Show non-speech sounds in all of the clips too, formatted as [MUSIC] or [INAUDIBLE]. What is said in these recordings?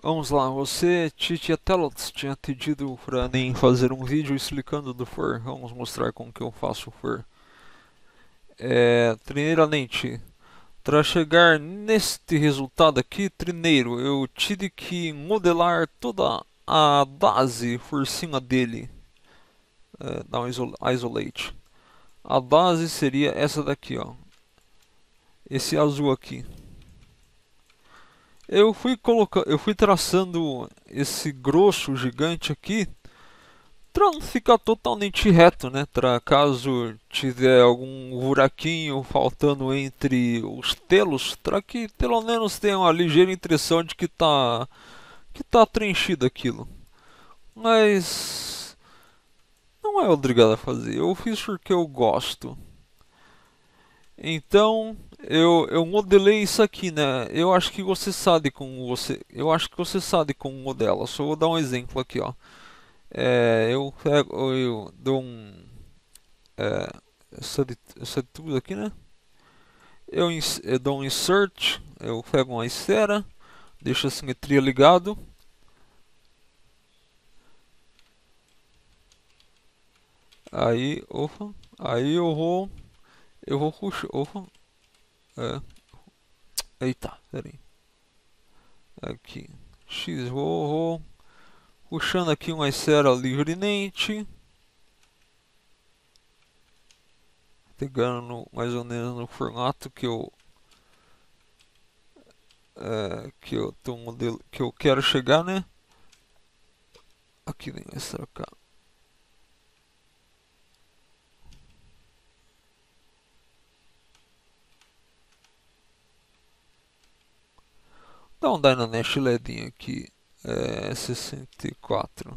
Vamos lá, você, Titi Atelots, tinha pedido para mim fazer um vídeo explicando do for. Vamos mostrar como que eu faço o for. É, primeiramente, para chegar neste resultado aqui, treineiro, eu tive que modelar toda a base por cima dele. É, dá um isolate. A base seria essa daqui, ó. Esse azul aqui. Eu fui colocando, eu fui traçando esse grosso gigante aqui para não ficar totalmente reto, né? Pra caso tiver algum buraquinho faltando entre os telos, para que pelo menos tenha uma ligeira impressão de que tá que tá preenchido aquilo. Mas não é obrigado a fazer. Eu fiz porque eu gosto. Então, eu, eu modelei isso aqui, né? Eu acho que você sabe como você, eu acho que você sabe como modela. Só vou dar um exemplo aqui, ó. É, eu pego, eu dou um, é, essa, de, essa de tudo aqui, né? Eu, eu dou um insert, eu pego uma esfera, deixo assim a simetria ligado. Aí, opa, aí eu vou, eu vou puxar, opa, Uh, eita, peraí. Aqui. X vou Puxando aqui uma esfera livremente. Pegando mais ou menos no formato que eu é, que eu tô modelo que eu quero chegar, né? Aqui vem extra cá. Dá um Dynané chiledinho aqui. É, 64.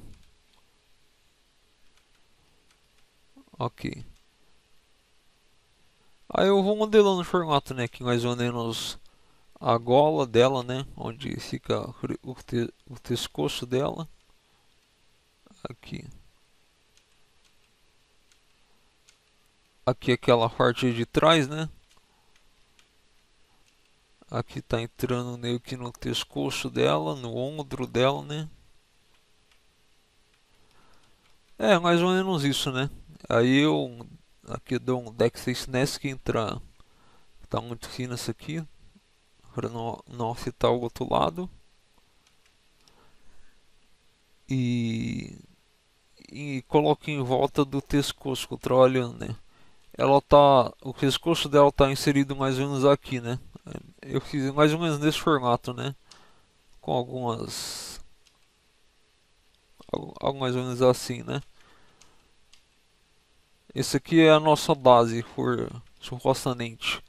Ok. Aí eu vou modelando o formato, né? Aqui mais ou menos a gola dela, né? Onde fica o, te o pescoço dela. Aqui. Aqui aquela parte de trás, né? aqui está entrando meio que no pescoço dela, no ombro dela, né? É, mais ou menos isso, né? Aí eu aqui dou um Dex SNES que entra tá muito fino essa aqui para não, não afetar o outro lado e, e coloco em volta do pescoço, controlando, né? Ela tá, o pescoço dela tá inserido mais ou menos aqui, né? Eu fiz mais ou menos nesse formato, né? Com algumas... Algo mais ou menos assim, né? Esse aqui é a nossa base, por supostamente.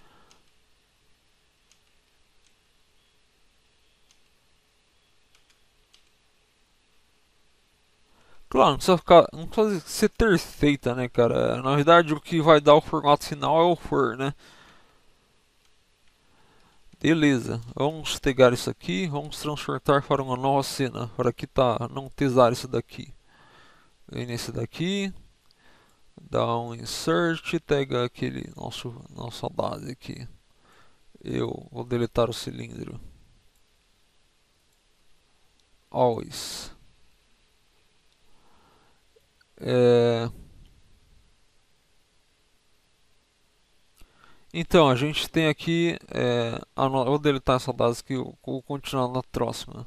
Claro, não precisa, ficar, não precisa ser perfeita, né, cara? Na verdade, o que vai dar o formato final é o for, né? Beleza, vamos pegar isso aqui, vamos transportar para uma nova cena, para que tá, não tesar isso daqui. Vem nesse daqui, dá um insert, pega aquele nosso, nossa base aqui. Eu vou deletar o cilindro. Always. É... Então, a gente tem aqui. É, a Vou deletar essa base aqui, vou continuar na próxima.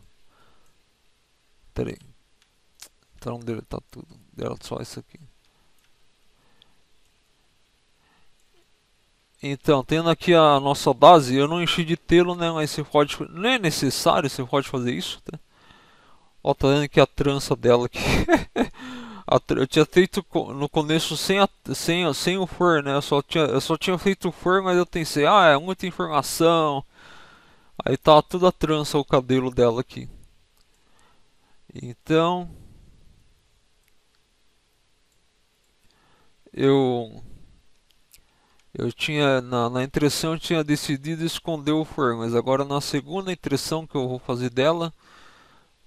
Pera aí. Então, vamos deletar tudo. Delete só isso aqui. Então, tendo aqui a nossa base, eu não enchi de telo né? Mas você pode. Não é necessário, você pode fazer isso. Tá? Ó, tá vendo aqui a trança dela aqui. [LAUGHS] eu tinha feito no começo sem, a, sem, sem o for, né? Eu só tinha, eu só tinha feito o for, mas eu pensei, ah, é muita informação. Aí tá toda a trança o cabelo dela aqui. Então. Eu. Eu tinha. Na, na impressão eu tinha decidido esconder o for, mas agora na segunda impressão que eu vou fazer dela.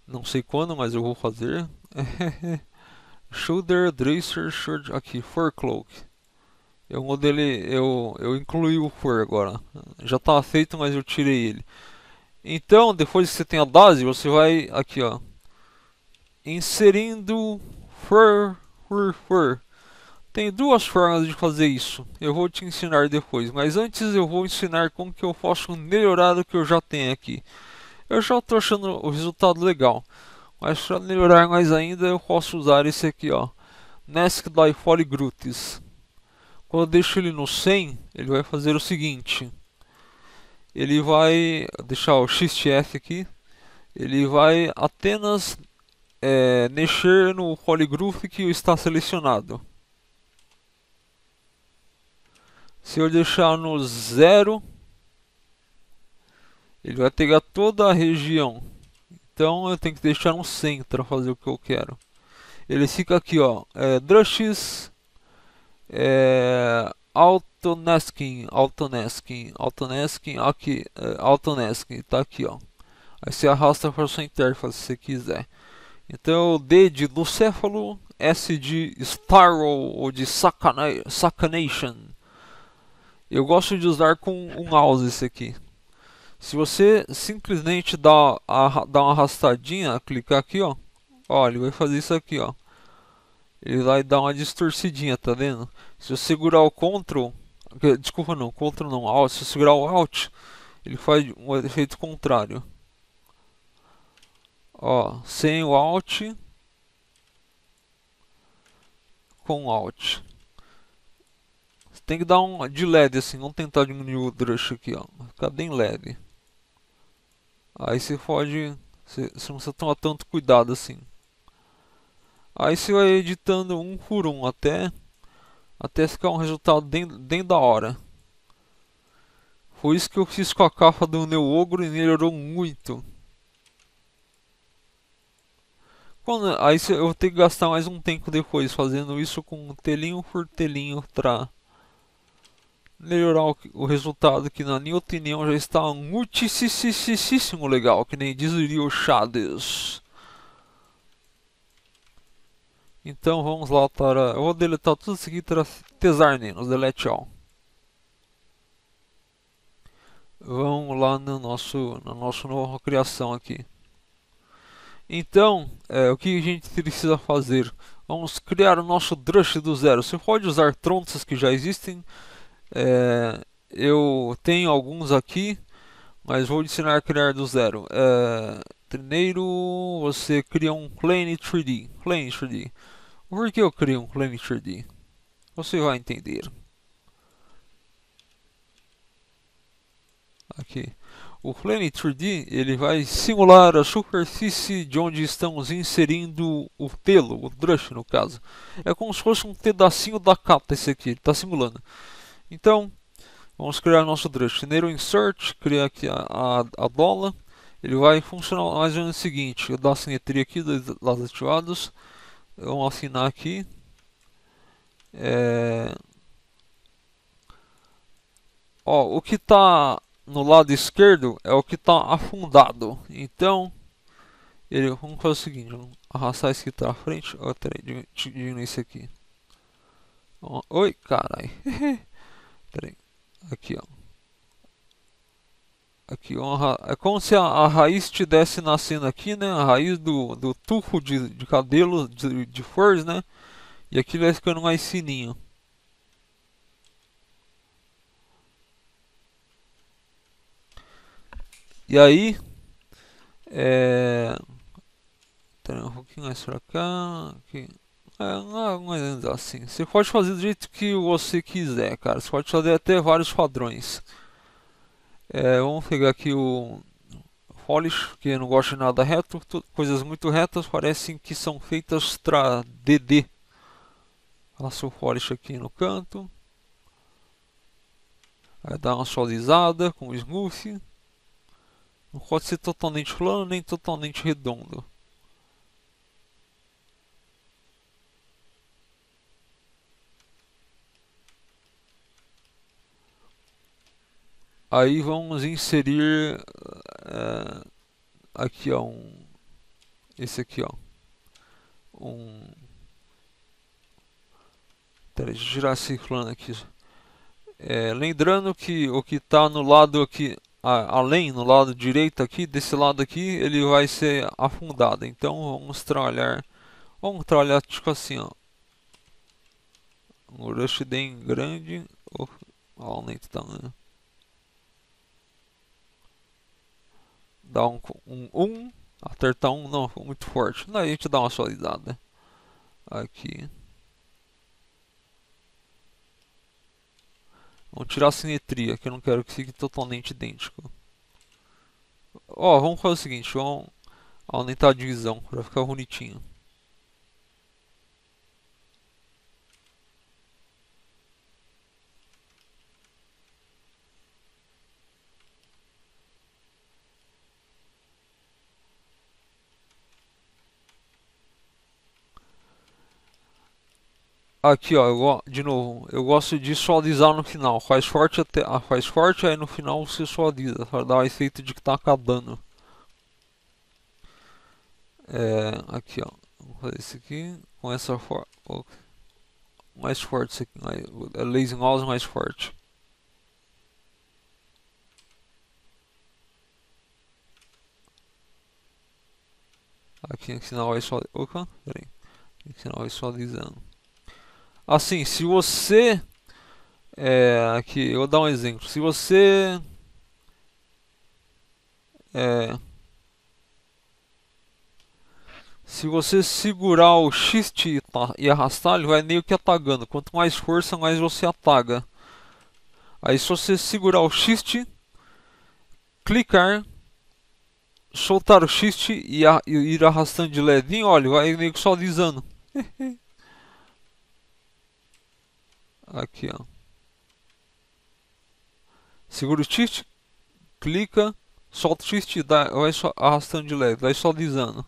Não sei quando, mas eu vou fazer. [LAUGHS] Shoulder Dresser Short aqui, Fur Cloak. Eu modelei, eu, eu incluí o fur agora. Já estava tá feito, mas eu tirei ele. Então, depois que você tem a base, você vai aqui, ó. Inserindo fur, fur, fur. Tem duas formas de fazer isso. Eu vou te ensinar depois, mas antes eu vou ensinar como que eu posso melhorar o que eu já tenho aqui. Eu já estou achando o resultado legal. Mas para melhorar mais ainda, eu posso usar esse aqui, ó. Nesk Difole Grutis. Quando eu deixo ele no 100, ele vai fazer o seguinte. Ele vai deixar o XTF aqui. Ele vai apenas é, mexer no polygroup que está selecionado. Se eu deixar no 0, ele vai pegar toda a região então eu tenho que deixar um 100 para fazer o que eu quero. Ele fica aqui, ó. É, drushes. É, Autoneskin, Autoneskin, Autoneskin, aqui, é, Autoneskin, tá aqui, ó. Aí você arrasta para sua interface se quiser. Então, é D de Lucéfalo, S de Starrow. ou de Sacana Sacanation. Eu gosto de usar com um mouse esse aqui. Se você simplesmente dar, dar uma arrastadinha, clicar aqui, ó. Ó, ele vai fazer isso aqui, ó. Ele vai dar uma distorcidinha, tá vendo? Se eu segurar o Ctrl, desculpa não, Ctrl não, Alt. Se eu segurar o Alt, ele faz um efeito contrário. Ó, sem o Alt, com Alt. tem que dar um de leve assim, vamos tentar diminuir o drush aqui, ó. Ficar bem leve. Aí você pode. Você, você não precisa tomar tanto cuidado assim. Aí você vai editando um por um até. Até ficar um resultado dentro, dentro da hora. Foi isso que eu fiz com a capa do meu ogro e melhorou muito. Quando, aí eu vou ter que gastar mais um tempo depois fazendo isso com telinho por telinho pra melhorar o resultado que na minha opinião já está muitíssimo legal, que nem diria o Chades. Então vamos lá para... Eu vou deletar tudo isso aqui para tesar menos, delete all. Vamos lá no nosso, na nossa nova criação aqui. Então, é, o que a gente precisa fazer? Vamos criar o nosso Drush do zero. Você pode usar trontas que já existem, é, eu tenho alguns aqui, mas vou ensinar a criar do zero. É, primeiro você cria um plane 3D. Plane 3D. Por que eu crio um plane 3D? Você vai entender. Aqui. O plane 3D ele vai simular a superfície de onde estamos inserindo o pelo, o brush no caso. É como se fosse um pedacinho da capa esse aqui, está simulando. Então, vamos criar nosso Primeiro, insert, criar aqui a, a, a dólar. Ele vai funcionar mais ou menos o seguinte, eu dou a simetria aqui dos lados ativados. Vamos assinar aqui. É... Ó, o que está no lado esquerdo é o que está afundado. Então, ele, vamos fazer o seguinte, vamos arrastar esse aqui para tá frente. Oh, peraí, diminuir isso aqui. Oi, carai. [LAUGHS] Aqui, ó. Aqui, ó, é como se a, a raiz estivesse nascendo aqui, né? A raiz do, do tufo de, de cabelo de, de flores, né? E aqui vai ficando mais fininho. E aí, é... um pouquinho mais pra cá. Aqui. É, é assim. Você pode fazer do jeito que você quiser, cara. Você pode fazer até vários padrões. É, vamos pegar aqui o polish, que não gosta de nada reto. Coisas muito retas parecem que são feitas para DD. Faço o polish aqui no canto. Vai dar uma suavizada com o smooth. Não pode ser totalmente plano nem totalmente redondo. Aí vamos inserir uh, aqui ó, um, esse aqui ó, um, peraí, deixa eu tirar circulando aqui. É, lembrando que o que está no lado aqui, a, além, no lado direito aqui, desse lado aqui, ele vai ser afundado. Então vamos trabalhar, vamos trabalhar tipo assim, ó. Um rush bem grande, ou oh, está tamanho. dá um 1, um, um, apertar 1 um, não, muito forte. Não, a gente dá uma solidada aqui. Vamos tirar a simetria, que eu não quero que fique totalmente idêntico. Ó, vamos fazer o seguinte, vamos aumentar a divisão para ficar bonitinho. Aqui, ó, eu, de novo, eu gosto de suavizar no final. Faz forte, até, ah, faz forte, aí no final você suaviza, para dar o efeito de que tá acabando. É, aqui, ó, vou fazer isso aqui, com essa forma, mais forte isso aqui, mais, é laser mouse mais forte. Aqui no final vai só, opa, peraí, aqui no final vai suavizando assim, se você é, aqui, eu vou dar um exemplo. Se você é, se você segurar o shift e arrastar, ele vai meio que atacando. Quanto mais força, mais você ataca. Aí se você segurar o shift, clicar, soltar o shift e, ir arrastando de levinho, olha, vai meio que só lisando. [LAUGHS] aqui, ó. Segura o shift, clica, solta o shift e dá, vai só arrastando de leve, vai só Eu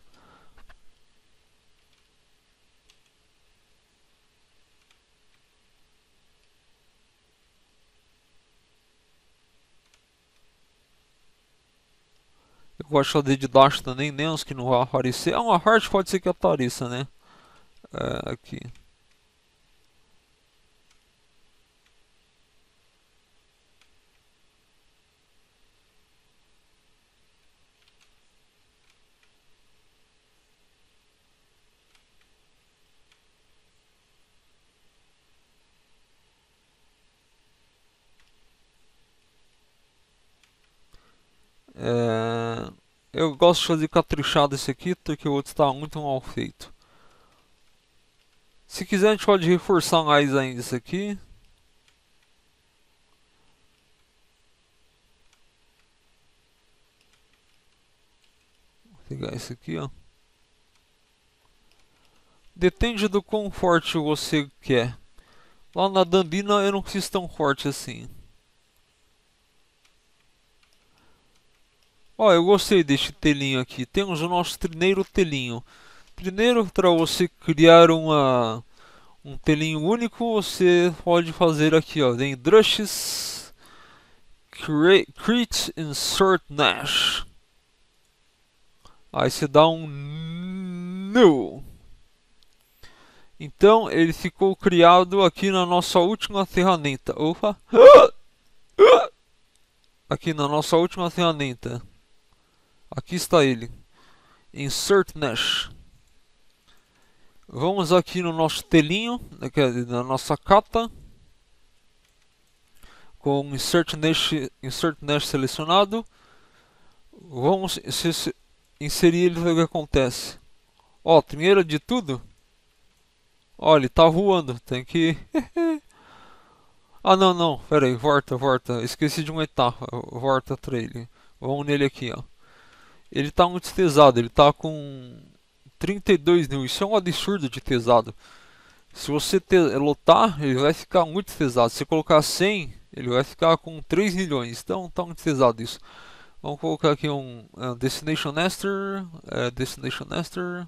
gosto de de baixo também, nem né? os que não vão aparecer. Ah, uma hard pode ser que apareça, né? É, aqui. Eu gosto de fazer caprichado esse aqui, porque o outro está muito mal feito. Se quiser, a gente pode reforçar mais ainda isso aqui. Vou pegar isso aqui, ó. Depende do quão forte você quer. Lá na Dandina eu não quis tão forte assim. Ó, oh, eu gostei deste telinho aqui. Temos o nosso primeiro telinho. Primeiro, para você criar uma, um telinho único, você pode fazer aqui, ó. Tem Drushes, create, Insert Nash. Aí você dá um New. Então, ele ficou criado aqui na nossa última ferramenta. Opa! [GASPS] Aqui na nossa última ferramenta. Aqui está ele. Insert Mesh. Vamos aqui no nosso telinho, né, na nossa cata, com Insert Mesh, Insert Mesh selecionado. Vamos inserir ele e ver o que acontece. Ó, primeiro de tudo, ó, ele tá voando, tem que... [LAUGHS] ah, não, não, pera aí, volta, volta, esqueci de uma etapa, volta trailer. Vamos nele aqui, ó ele tá muito tesado, ele tá com 32 mil, isso é um absurdo de tesado. Se você te lotar, ele vai ficar muito tesado. Se colocar 100, ele vai ficar com 3 milhões, então tá muito tesado isso. Vamos colocar aqui um, é, Destination Nester, é, Destination Nester,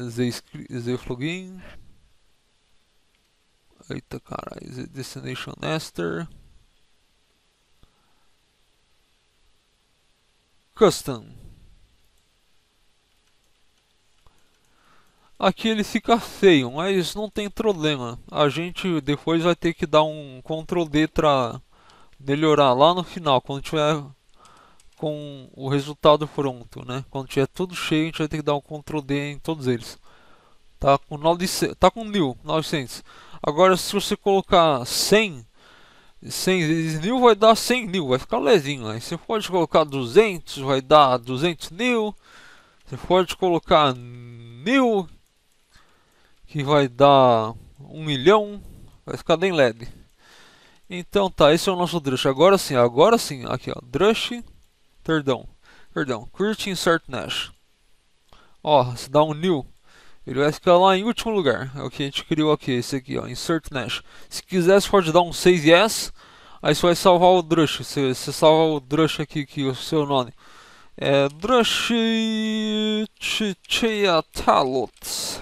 Z-Plugin, eita caralho, Destination Nester, custom. Aqui ele se feio, mas não tem problema. A gente depois vai ter que dar um Ctrl D para melhorar lá no final, quando tiver com o resultado pronto, né? Quando tiver tudo cheio, a gente vai ter que dar um Ctrl D em todos eles. Tá com 900, tá com 1900. Agora se você colocar 100, 100 mil vai dar 100 mil, vai ficar lezinho Aí né? você pode colocar 200, vai dar 200 mil. Você pode colocar mil, que vai dar 1 milhão, vai ficar bem leve. Então tá, esse é o nosso drush. Agora sim, agora sim, aqui ó, drush, perdão, perdão, Curtin insert mesh. Ó, se dá um new, ele vai ficar lá em último lugar. É o que a gente criou aqui, esse aqui, ó, insert Nash. Se quiser, você pode dar um 6 yes. Aí você vai salvar o Drush. Você, você salva o Drush aqui, que é o seu nome. É Drush Talot.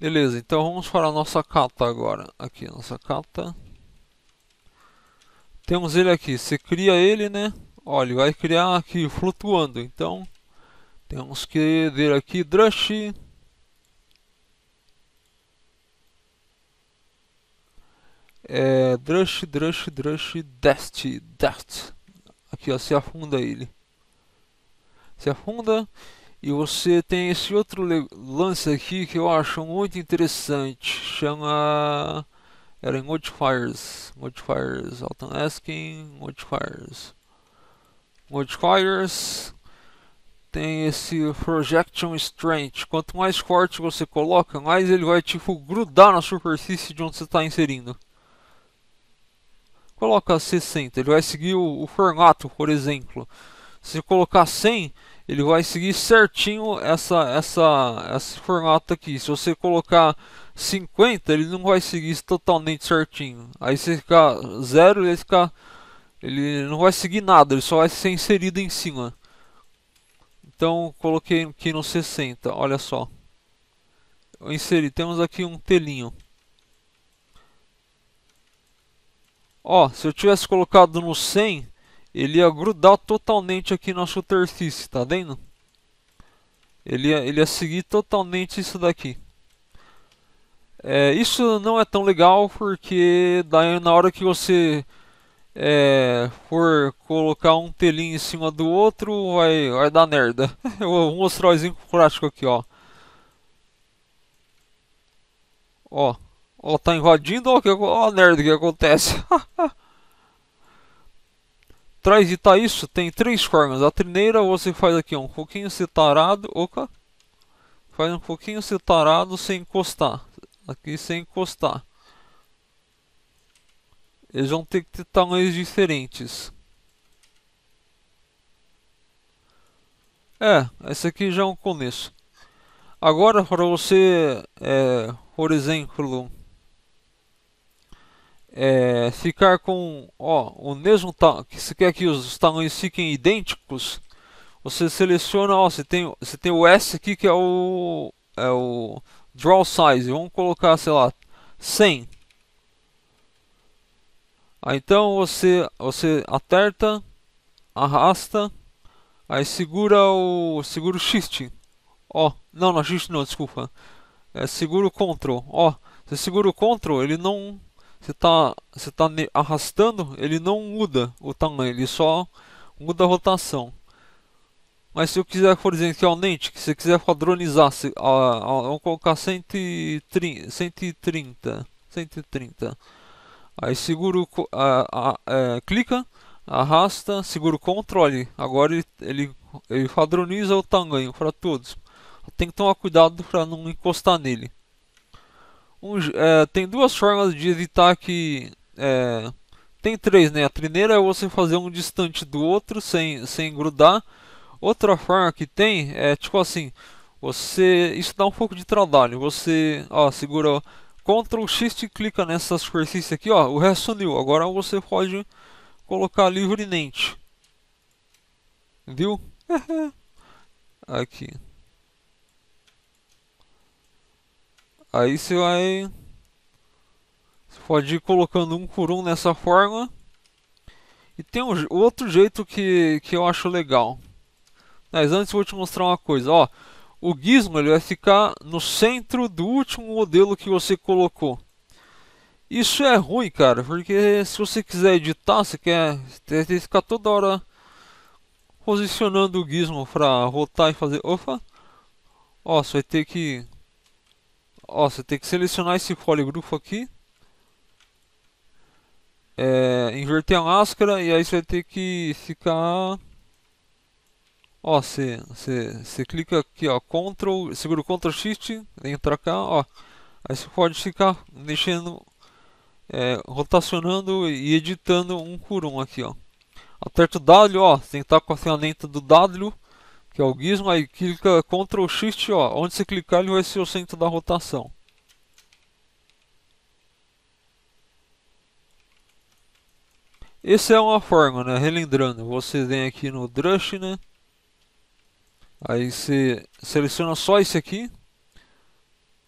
Beleza, então vamos para a nossa carta agora. Aqui, nossa carta Temos ele aqui. Você cria ele, né? olha, vai criar aqui flutuando. Então temos que ver aqui Drush. É, drush, Drush, Drush, Dust, Dust. Aqui ó, se afunda ele. Se afunda. E você tem esse outro lance aqui que eu acho muito interessante. Chama. Era em Modifiers. Modifiers. Alton Modifiers modifiers tem esse projection strength. Quanto mais forte você coloca, mais ele vai tipo grudar na superfície de onde você está inserindo. Coloca 60, ele vai seguir o, o formato, por exemplo. Se colocar 100, ele vai seguir certinho essa, essa, esse formato aqui. Se você colocar 50, ele não vai seguir totalmente certinho. Aí se ficar 0, ele fica ele não vai seguir nada, ele só vai ser inserido em cima. Então coloquei aqui no 60, olha só. Eu inseri, temos aqui um telinho. Ó, se eu tivesse colocado no 100, ele ia grudar totalmente aqui na superfície, tá vendo? Ele ia, ele ia seguir totalmente isso daqui. É, isso não é tão legal porque daí na hora que você é, por colocar um telinho em cima do outro, vai, vai dar merda. [LAUGHS] Eu vou mostrar o exemplo prático aqui, ó. Ó, ó tá invadindo, ó, que, ó a merda que acontece. [LAUGHS] Atrás de tá isso, tem três formas. A primeira você faz aqui um pouquinho setarado, Opa! Faz um pouquinho setarado sem encostar. Aqui sem encostar. Eles vão ter que ter tamanhos diferentes. É, esse aqui já é um começo. Agora, para você, é, por exemplo, é, ficar com ó, o mesmo tamanho, se quer que os tamanhos fiquem idênticos, você seleciona, ó, você tem, você tem o S aqui que é o, é o draw size, vamos colocar, sei lá, 100 então você, você aperta, arrasta, aí segura o, segura o shift. Ó, não, não, shift não, desculpa. É, segura o control. Ó, você segura o control, ele não você tá, você tá arrastando, ele não muda o tamanho, ele só muda a rotação. Mas se eu quiser, por exemplo, que realmente, que se quiser quadronizar, se, a, a, vamos colocar 130, 130, 130. Aí seguro, a, a, a, é, clica, arrasta, seguro controle. Agora ele, ele, ele padroniza o tamanho para todos. Tem que tomar cuidado para não encostar nele. Um, é, tem duas formas de evitar que. É, tem três, né? A primeira é você fazer um distante do outro sem, sem grudar. Outra forma que tem é tipo assim: você. Isso dá um pouco de trabalho. Você ó, segura Ctrl Shift clica nessas superfície aqui, ó, o resto sumiu. Agora você pode colocar livremente. Viu? [LAUGHS] aqui. Aí você vai... Você pode ir colocando um por um nessa forma. E tem um outro jeito que, que eu acho legal. Mas antes eu vou te mostrar uma coisa, ó o gizmo ele vai ficar no centro do último modelo que você colocou. Isso é ruim, cara, porque se você quiser editar, você quer ter que ficar toda hora posicionando o gizmo para rotar e fazer. Opa! Ó, você vai ter que. Ó, você tem que selecionar esse poligrupo aqui. É, inverter a máscara e aí você vai ter que ficar Ó, você, você, clica aqui, ó, Ctrl, segura o Ctrl Shift, vem pra cá, ó. Aí você pode ficar mexendo, é, rotacionando e editando um por um aqui, ó. Aperta o W, ó, você tem que estar tá com a ferramenta do W, que é o gizmo, aí clica Ctrl Shift, ó, onde você clicar ele vai ser o centro da rotação. Essa é uma forma, né? Relembrando, você vem aqui no Drush, né? Aí você seleciona só esse aqui.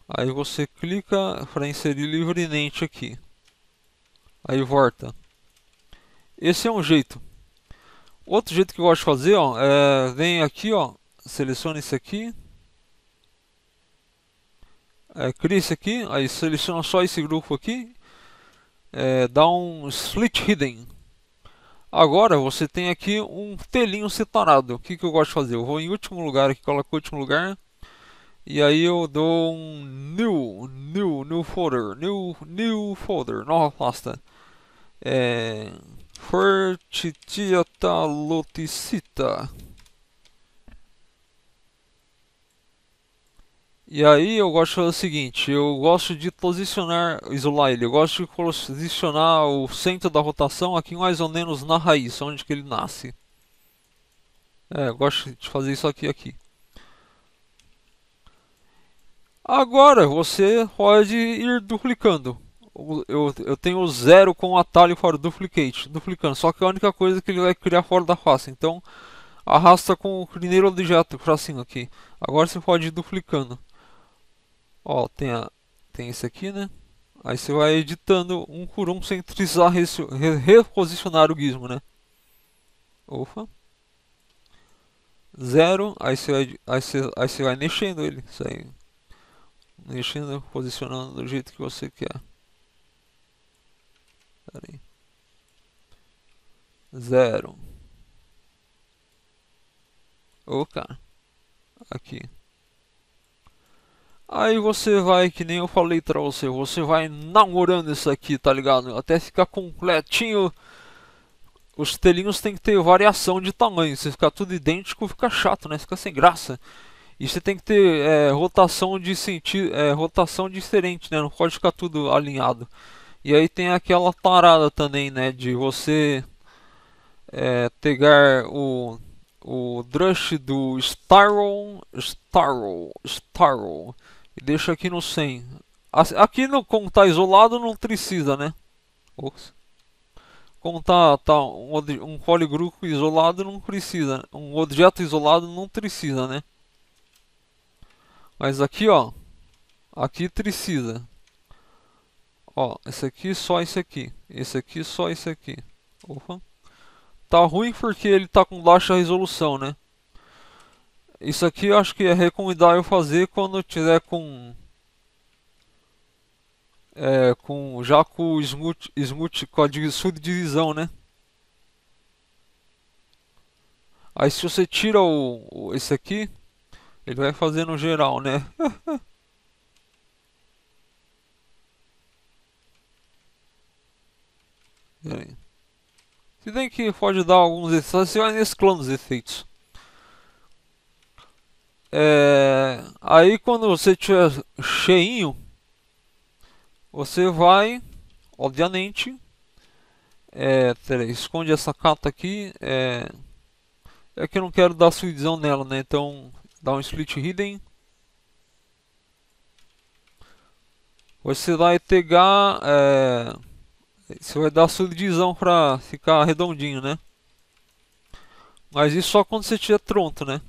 Aí você clica para inserir livremente aqui. Aí volta. Esse é um jeito. Outro jeito que eu gosto de fazer, ó, é, vem aqui, ó, seleciona esse aqui. É, cria esse aqui, aí seleciona só esse grupo aqui. É, dá um split hidden Agora você tem aqui um telinho separado. O que, que eu gosto de fazer? Eu vou em último lugar aqui, coloco último lugar. E aí eu dou um new, new, new folder, new, new folder, nova pasta. É, Fertitiata loticita. E aí eu gosto de fazer o seguinte, eu gosto de posicionar, isolar ele, eu gosto de posicionar o centro da rotação aqui mais ou menos na raiz, onde que ele nasce. É, eu gosto de fazer isso aqui aqui. Agora você pode ir duplicando. Eu, eu tenho zero com o atalho para duplicate, duplicando. Só que é a única coisa é que ele vai criar fora da face. Então arrasta com o primeiro objeto para cima aqui. Agora você pode ir duplicando. Ó, tem, a, tem esse aqui, né? Aí você vai editando um por um sem precisar reposicionar o gizmo, né? ufa Zero, aí você vai, aí você, aí você vai mexendo ele. Sai, mexendo, posicionando do jeito que você quer. Pera aí. Zero. Opa. Aqui. Aí você vai, que nem eu falei pra você, você vai namorando isso aqui, tá ligado? Até ficar completinho. Os telinhos tem que ter variação de tamanho. Se ficar tudo idêntico, fica chato, né? Fica sem graça. E você tem que ter é, rotação de sentido, é, rotação diferente, né? Não pode ficar tudo alinhado. E aí tem aquela parada também, né? De você é, pegar o o drush do starro starro starro e deixa aqui no 100. Assim, aqui no, como tá isolado não precisa, né? Ops. Como tá, tá um, um poligrupo isolado não precisa. Um objeto isolado não precisa, né? Mas aqui, ó. Aqui precisa. Ó, esse aqui, só esse aqui. Esse aqui, só esse aqui. Opa. Tá ruim porque ele tá com baixa resolução, né? Isso aqui eu acho que é recomendável fazer quando tiver com é, com já com o smooth, smooth com a subdivisão, né? Aí se você tira o, o esse aqui, ele vai fazer no geral, né? [LAUGHS] Se bem que pode dar alguns efeitos, você vai mesclando os efeitos. É, aí quando você tiver cheinho, você vai, obviamente, é, peraí, esconde essa carta aqui. É, é que eu não quero dar suidão nela, né? Então dá um split hidden. Você vai pegar, é, você vai dar suidizão pra ficar redondinho, né? Mas isso só quando você tiver tronto, né?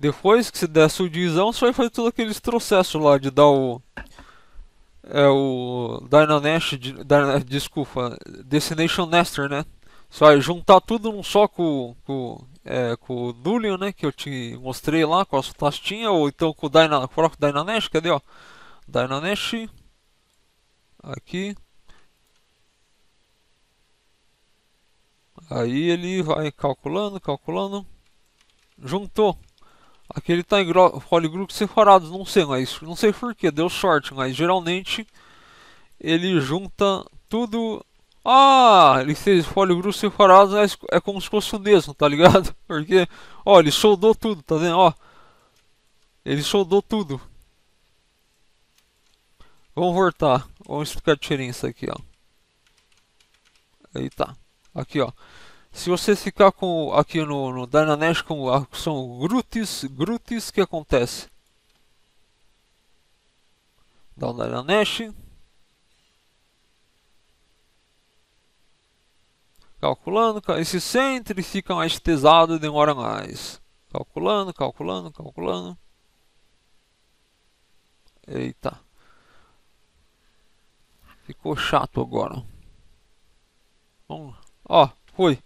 Depois que se desse o divisão, você vai fazer todo aquele processo lá de dar o. É o. Dynanesh. Dyna, desculpa. Destination Nester, né? Você vai juntar tudo num só com, com, é, com o Dulion, né? Que eu te mostrei lá com as pastinhas, ou então com o, Dyna, com o Dynanesh, cadê ó? Dynanesh. Aqui. Aí ele vai calculando, calculando. Juntou. Aqui ele está em Holy separados, não sei, mas não sei porquê, deu sorte, mas geralmente ele junta tudo. Ah, ele fez Holy separados, mas é como se fosse o mesmo, tá ligado? [LAUGHS] Porque, ó, ele soldou tudo, tá vendo? Ó, ele soldou tudo. Vamos voltar, vamos explicar a diferença aqui, ó. Aí tá, aqui ó. Se você ficar com, aqui no, no com a opção Grutis, Grutis, o que acontece? Dá um Dynanash. Calculando, esse centro fica mais pesado e demora mais. Calculando, calculando, calculando. Eita. Ficou chato agora. Vamos. Ó, foi.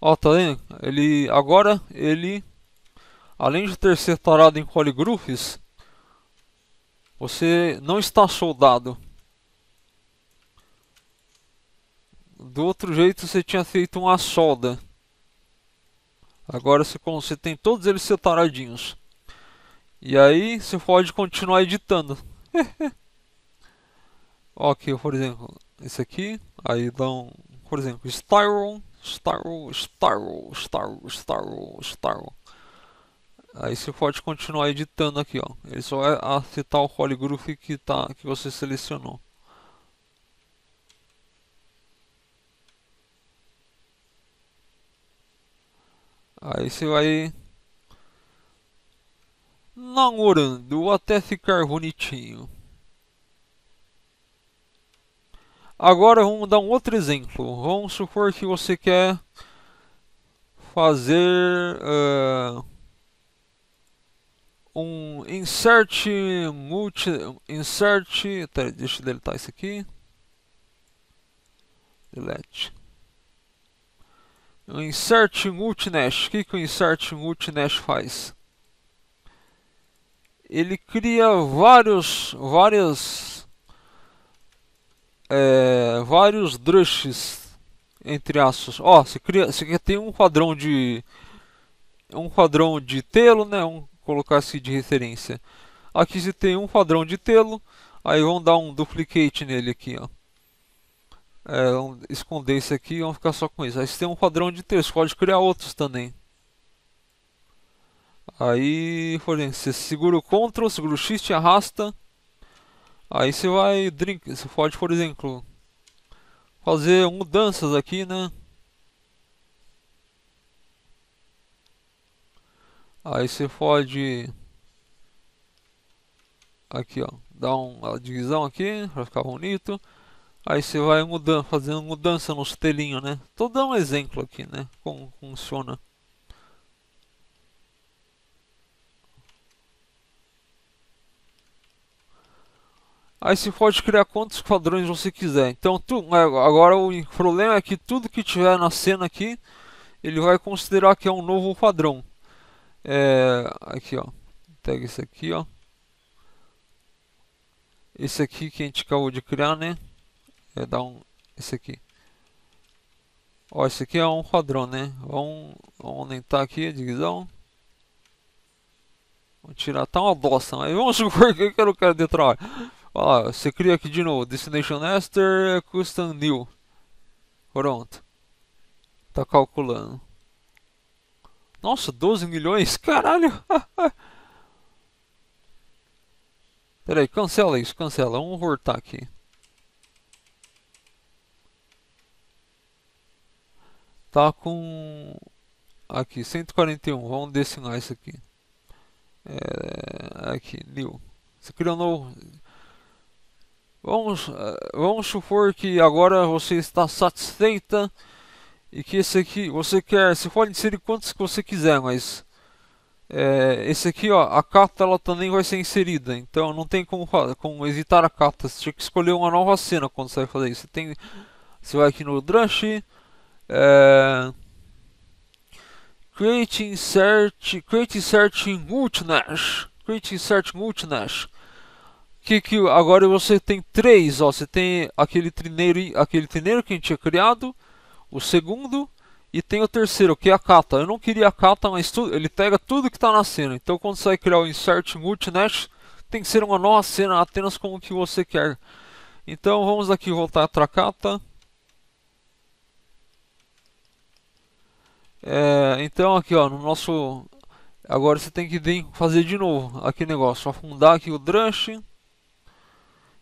Ó, tá vendo? Ele, agora ele, além de ter separado em coligrufes, você não está soldado. Do outro jeito você tinha feito uma solda. Agora você, você tem todos eles separadinhos. E aí você pode continuar editando. [LAUGHS] ok, por exemplo, esse aqui. Aí dá um, por exemplo, Styron Star, star, star, star, star. Aí você pode continuar editando aqui, ó. Ele só vai acertar o polygraph que, tá, que você selecionou. Aí você vai namorando até ficar bonitinho. Agora vamos dar um outro exemplo. Vamos supor que você quer fazer uh, um insert multi insert. Tá, deixa eu deletar isso aqui. Delete. Um insert multinash. O que, que o insert multinash faz? Ele cria vários várias é, vários drushes entre aspas. Ó, oh, você cria, você tem um padrão de um padrão de telo, né? Um colocar assim de referência. Aqui você tem um padrão de telo, aí vamos dar um duplicate nele aqui, ó. É, vamos esconder isso aqui e vamos ficar só com isso. Aí você tem um padrão de telo, você pode criar outros também. Aí, por exemplo, você segura o Ctrl, segura o Shift, arrasta Aí você vai drink, você pode, por exemplo, fazer mudanças aqui, né? Aí você pode aqui, ó, dar uma divisão aqui para ficar bonito. Aí você vai mudando, fazendo mudança no telinho, né? Tô dando um exemplo aqui, né? Como funciona. Aí você pode criar quantos padrões você quiser. Então tu, é, agora o problema é que tudo que tiver na cena aqui, ele vai considerar que é um novo padrão. É, aqui ó, pega esse aqui ó. Esse aqui que a gente acabou de criar, né? É dar um, esse aqui. Ó, esse aqui é um padrão, né? Vamos, vamos aumentar aqui a divisão. Vamos tirar até tá uma bosta, mas vamos [LAUGHS] supor que eu quero o de trabalho. Ó, você cria aqui de novo, destination nester, custom new. Pronto. Tá calculando. Nossa, 12 milhões? Caralho! [LAUGHS] Pera aí, cancela isso, cancela. Vamos voltar aqui. Tá com... Aqui, 141. Vamos destinar isso aqui. É... Aqui, new. Você cria um novo... Vamos, eh, vamos supor que agora você está satisfeita e que esse aqui você quer, você pode inserir quantos que você quiser, mas é, esse aqui ó, a carta ela também vai ser inserida, então não tem como, como evitar a carta. você tinha que escolher uma nova cena quando você vai fazer isso. Você, tem, você vai aqui no Drush, é, Create Insert, Create Insert Multinash, Create Insert Multinash que, que agora você tem três, ó, você tem aquele trineiro, aquele trineiro que a gente tinha criado, o segundo e tem o terceiro, que é a cata. Eu não queria a cata, mas tu, ele pega tudo que está na cena. Então quando você vai criar o insert multinet, tem que ser uma nova cena, apenas como o que você quer. Então vamos aqui voltar para a cata. É, então aqui ó, no nosso agora você tem que vir fazer de novo aqui negócio, afundar aqui o drush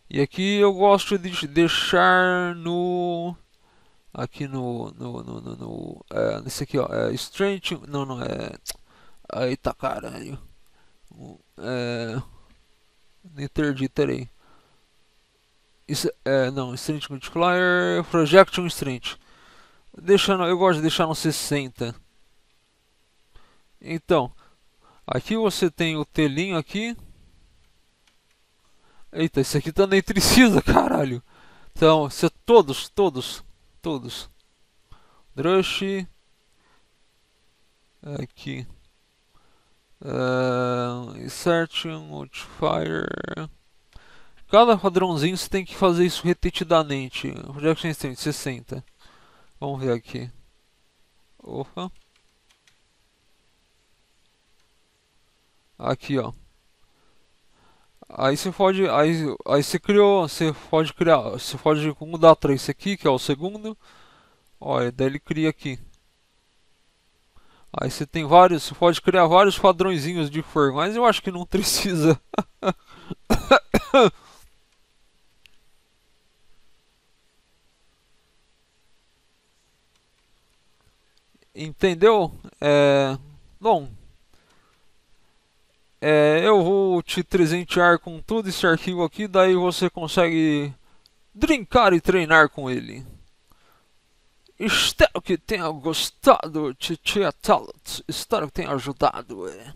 e aqui eu gosto de deixar no aqui no no no, no, no é, nesse aqui ó, é, strength, não não é aí tá caralho. É, entendi, peraí. Isso é, não, strength multiplier, projection strange Deixando, eu gosto de deixar no 60. Então, aqui você tem o telinho aqui Eita, isso aqui tá nem precisa, caralho. Então, se é todos, todos, todos. Drush. Aqui. Uh, ah, insertion, Cada padrãozinho você tem que fazer isso repetidamente. Projection Instant, 60. Vamos ver aqui. Opa. Aqui, ó. Aí você pode, aí, aí você criou, você pode criar, você pode mudar trace aqui, que é o segundo. Olha, daí ele cria aqui. Aí você tem vários, você pode criar vários padrõezinhos de for, mas eu acho que não [LAUGHS] precisa. Entendeu? É... Bom, é, eu vou te presentear com todo esse arquivo aqui, daí você consegue brincar e treinar com ele. Espero que tenha gostado, Titia Talot. Espero que tenha ajudado. É.